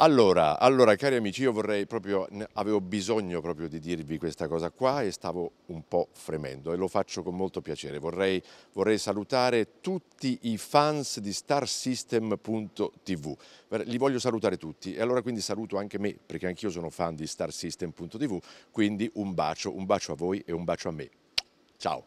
Allora, allora, cari amici, io vorrei proprio, avevo bisogno proprio di dirvi questa cosa qua e stavo un po' fremendo e lo faccio con molto piacere. Vorrei, vorrei salutare tutti i fans di starsystem.tv, li voglio salutare tutti e allora quindi saluto anche me perché anch'io sono fan di starsystem.tv, quindi un bacio, un bacio a voi e un bacio a me. Ciao!